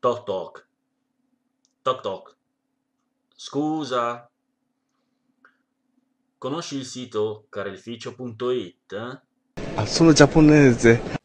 Toc toc. Toc toc. Scusa. Conosci il sito carelficio.it? Al solo giapponese.